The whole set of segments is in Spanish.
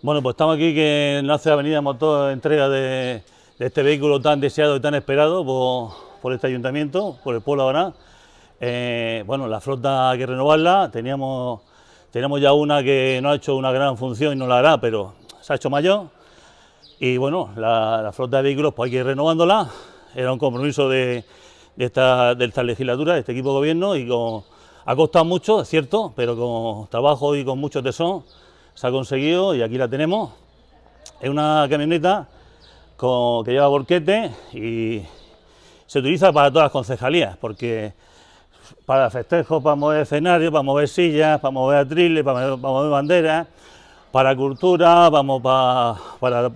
Bueno, pues estamos aquí que nace Avenida Motor entrega de, este vehículo tan deseado y tan esperado por, este ayuntamiento, por el pueblo ahora. Eh, bueno, la flota hay que renovarla, teníamos, tenemos ya una que no ha hecho una gran función y no la hará, pero se ha hecho mayor. Y bueno, la, flota de vehículos pues hay que ir renovándola, era un compromiso de, esta, legislatura, de este equipo de gobierno, y ha costado mucho, es cierto, pero con trabajo y con mucho tesón se ha conseguido y aquí la tenemos. Es una camioneta que lleva borquete y se utiliza para todas las concejalías, porque para festejos, para mover escenarios, para mover sillas, para mover atriles, para, mover, banderas, para cultura, para,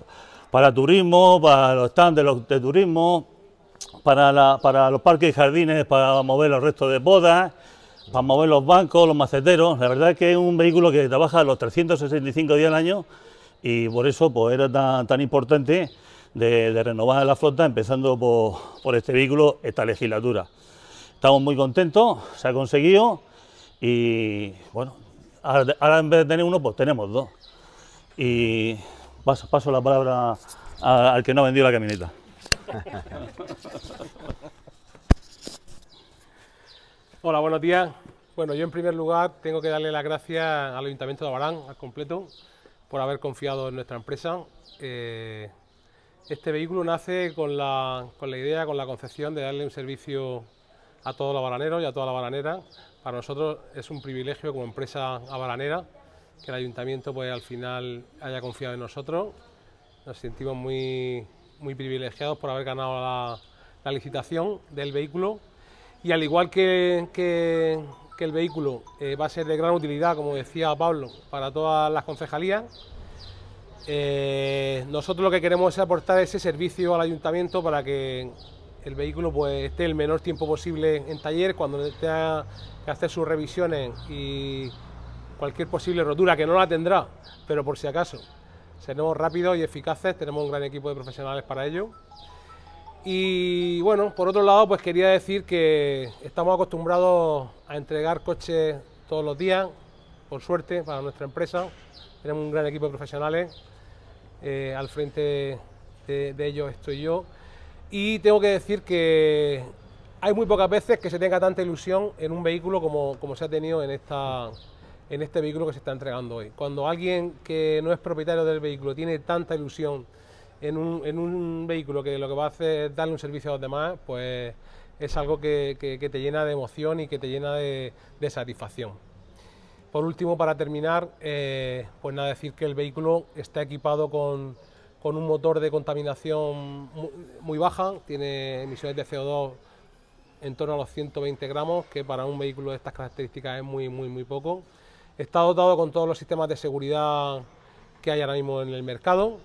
para, turismo, para los stands de, turismo, para, para los parques y jardines, para mover los restos de bodas para mover los bancos, los maceteros. La verdad es que es un vehículo que trabaja los 365 días al año y por eso pues, era tan, importante de, renovar la flota, empezando por, este vehículo esta legislatura. Estamos muy contentos, se ha conseguido y bueno, ahora, en vez de tener uno, pues tenemos dos. Y paso, paso la palabra al que no ha vendido la camioneta. Hola, buenos días. Bueno, yo en primer lugar tengo que darle las gracias al Ayuntamiento de Abarán, al completo, por haber confiado en nuestra empresa. Eh, este vehículo nace con la, idea, con la concepción de darle un servicio a todos los baraneros y a toda la baranera. Para nosotros es un privilegio como empresa abaranera que el ayuntamiento pues, al final haya confiado en nosotros. Nos sentimos muy, muy privilegiados por haber ganado la, licitación del vehículo. Y al igual que que el vehículo eh, va a ser de gran utilidad, como decía Pablo, para todas las concejalías. Eh, nosotros lo que queremos es aportar ese servicio al ayuntamiento para que el vehículo pues, esté el menor tiempo posible en taller, cuando tenga que hacer sus revisiones y cualquier posible rotura, que no la tendrá, pero por si acaso, seremos rápidos y eficaces, tenemos un gran equipo de profesionales para ello. Y bueno, por otro lado, pues quería decir que estamos acostumbrados a entregar coches todos los días, por suerte, para nuestra empresa. Tenemos un gran equipo de profesionales. Eh, al frente de, ellos estoy yo. Y tengo que decir que hay muy pocas veces que se tenga tanta ilusión en un vehículo como, se ha tenido en, esta, en este vehículo que se está entregando hoy. Cuando alguien que no es propietario del vehículo tiene tanta ilusión en un, vehículo que lo que va a hacer es darle un servicio a los demás, pues es algo que, te llena de emoción y que te llena de, satisfacción. Por último, para terminar, eh, pues nada, decir que el vehículo está equipado con, un motor de contaminación muy, baja, tiene emisiones de CO2 en torno a los 120 gramos, que para un vehículo de estas características es muy, muy, muy poco. Está dotado con todos los sistemas de seguridad que hay ahora mismo en el mercado,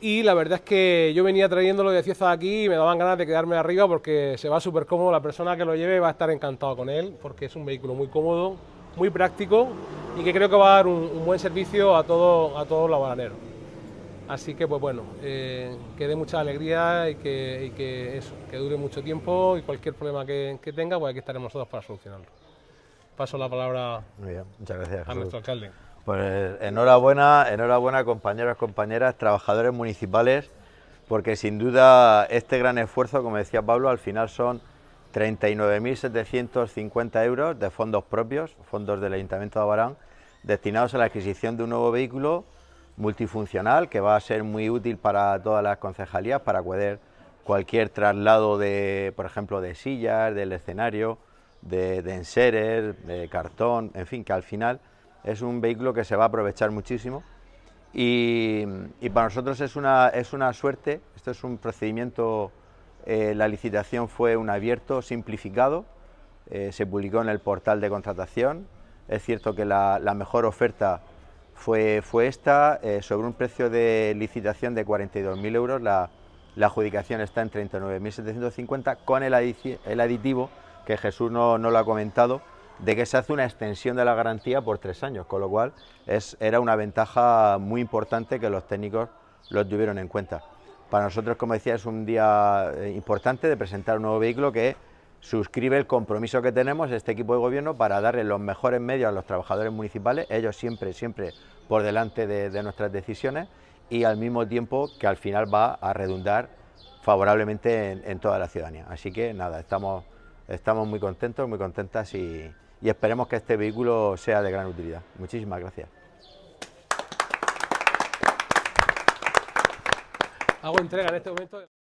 y la verdad es que yo venía trayéndolo de Cieza aquí y me daban ganas de quedarme arriba porque se va súper cómodo, la persona que lo lleve va a estar encantado con él porque es un vehículo muy cómodo, muy práctico y que creo que va a dar un, buen servicio a todos a los baraneros. Así que pues bueno, eh, que dé mucha alegría y que, que, dure mucho tiempo y cualquier problema que, tenga, pues aquí estaremos todos para solucionarlo. Paso la palabra a nuestro alcalde. Pues enhorabuena, enhorabuena compañeros, compañeras, trabajadores municipales, porque sin duda este gran esfuerzo, como decía Pablo, al final son 39.750 euros de fondos propios, fondos del Ayuntamiento de Abarán, destinados a la adquisición de un nuevo vehículo multifuncional que va a ser muy útil para todas las concejalías para poder cualquier traslado de, por ejemplo, de sillas, del escenario, de, de enseres, de cartón, en fin, que al final es un vehículo que se va a aprovechar muchísimo y, para nosotros es una, es una suerte, esto es un procedimiento, eh, la licitación fue un abierto simplificado, eh, se publicó en el portal de contratación, es cierto que la, mejor oferta fue, fue esta, eh, sobre un precio de licitación de 42.000 euros, la, adjudicación está en 39.750 con el, el aditivo que Jesús no, no lo ha comentado, de que se hace una extensión de la garantía por tres años, con lo cual es, era una ventaja muy importante que los técnicos lo tuvieron en cuenta. Para nosotros, como decía, es un día eh, importante de presentar un nuevo vehículo que suscribe el compromiso que tenemos este equipo de gobierno para darle los mejores medios a los trabajadores municipales, ellos siempre, siempre por delante de, nuestras decisiones y al mismo tiempo que al final va a redundar favorablemente en, en toda la ciudadanía. Así que nada, estamos, estamos muy contentos, muy contentas y, y esperemos que este vehículo sea de gran utilidad. Muchísimas gracias. Hago en este momento.